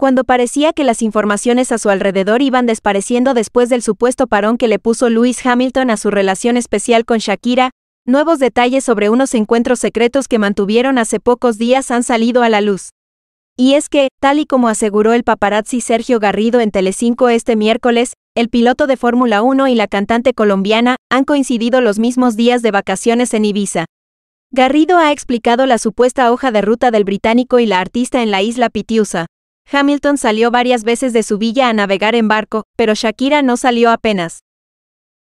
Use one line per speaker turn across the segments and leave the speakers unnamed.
cuando parecía que las informaciones a su alrededor iban desapareciendo después del supuesto parón que le puso Lewis Hamilton a su relación especial con Shakira, nuevos detalles sobre unos encuentros secretos que mantuvieron hace pocos días han salido a la luz. Y es que, tal y como aseguró el paparazzi Sergio Garrido en Telecinco este miércoles, el piloto de Fórmula 1 y la cantante colombiana han coincidido los mismos días de vacaciones en Ibiza. Garrido ha explicado la supuesta hoja de ruta del británico y la artista en la isla Pitiusa. Hamilton salió varias veces de su villa a navegar en barco, pero Shakira no salió apenas.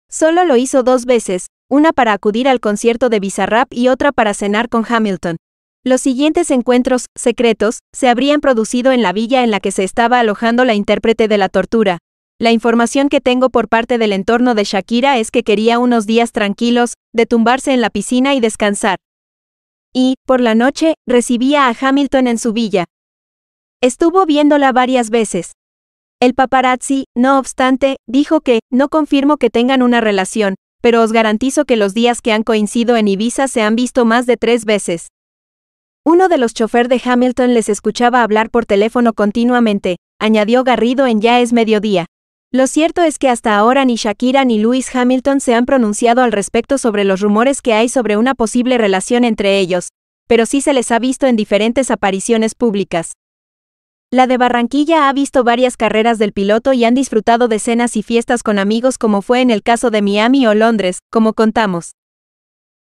Solo lo hizo dos veces, una para acudir al concierto de Bizarrap y otra para cenar con Hamilton. Los siguientes encuentros, secretos, se habrían producido en la villa en la que se estaba alojando la intérprete de la tortura. La información que tengo por parte del entorno de Shakira es que quería unos días tranquilos, de tumbarse en la piscina y descansar. Y, por la noche, recibía a Hamilton en su villa, Estuvo viéndola varias veces. El paparazzi, no obstante, dijo que, no confirmo que tengan una relación, pero os garantizo que los días que han coincido en Ibiza se han visto más de tres veces. Uno de los chofer de Hamilton les escuchaba hablar por teléfono continuamente, añadió Garrido en Ya es mediodía. Lo cierto es que hasta ahora ni Shakira ni Lewis Hamilton se han pronunciado al respecto sobre los rumores que hay sobre una posible relación entre ellos, pero sí se les ha visto en diferentes apariciones públicas. La de Barranquilla ha visto varias carreras del piloto y han disfrutado de cenas y fiestas con amigos como fue en el caso de Miami o Londres, como contamos.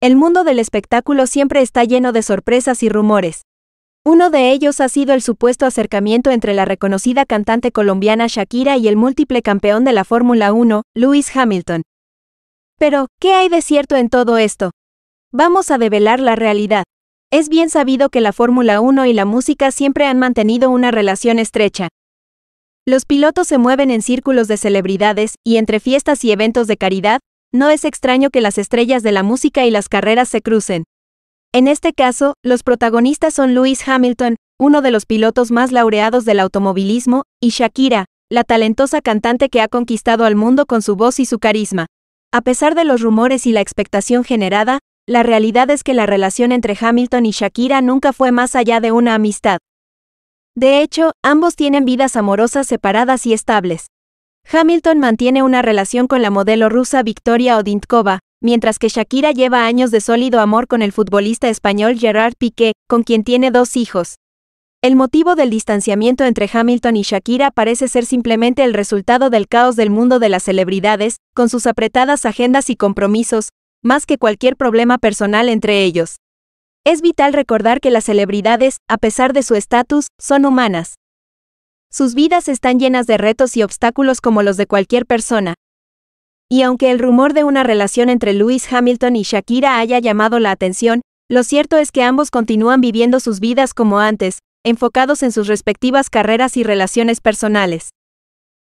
El mundo del espectáculo siempre está lleno de sorpresas y rumores. Uno de ellos ha sido el supuesto acercamiento entre la reconocida cantante colombiana Shakira y el múltiple campeón de la Fórmula 1, Lewis Hamilton. Pero, ¿qué hay de cierto en todo esto? Vamos a develar la realidad. Es bien sabido que la Fórmula 1 y la música siempre han mantenido una relación estrecha. Los pilotos se mueven en círculos de celebridades, y entre fiestas y eventos de caridad, no es extraño que las estrellas de la música y las carreras se crucen. En este caso, los protagonistas son Lewis Hamilton, uno de los pilotos más laureados del automovilismo, y Shakira, la talentosa cantante que ha conquistado al mundo con su voz y su carisma. A pesar de los rumores y la expectación generada, la realidad es que la relación entre Hamilton y Shakira nunca fue más allá de una amistad. De hecho, ambos tienen vidas amorosas separadas y estables. Hamilton mantiene una relación con la modelo rusa Victoria Odintkova, mientras que Shakira lleva años de sólido amor con el futbolista español Gerard Piqué, con quien tiene dos hijos. El motivo del distanciamiento entre Hamilton y Shakira parece ser simplemente el resultado del caos del mundo de las celebridades, con sus apretadas agendas y compromisos, más que cualquier problema personal entre ellos. Es vital recordar que las celebridades, a pesar de su estatus, son humanas. Sus vidas están llenas de retos y obstáculos como los de cualquier persona. Y aunque el rumor de una relación entre Lewis Hamilton y Shakira haya llamado la atención, lo cierto es que ambos continúan viviendo sus vidas como antes, enfocados en sus respectivas carreras y relaciones personales.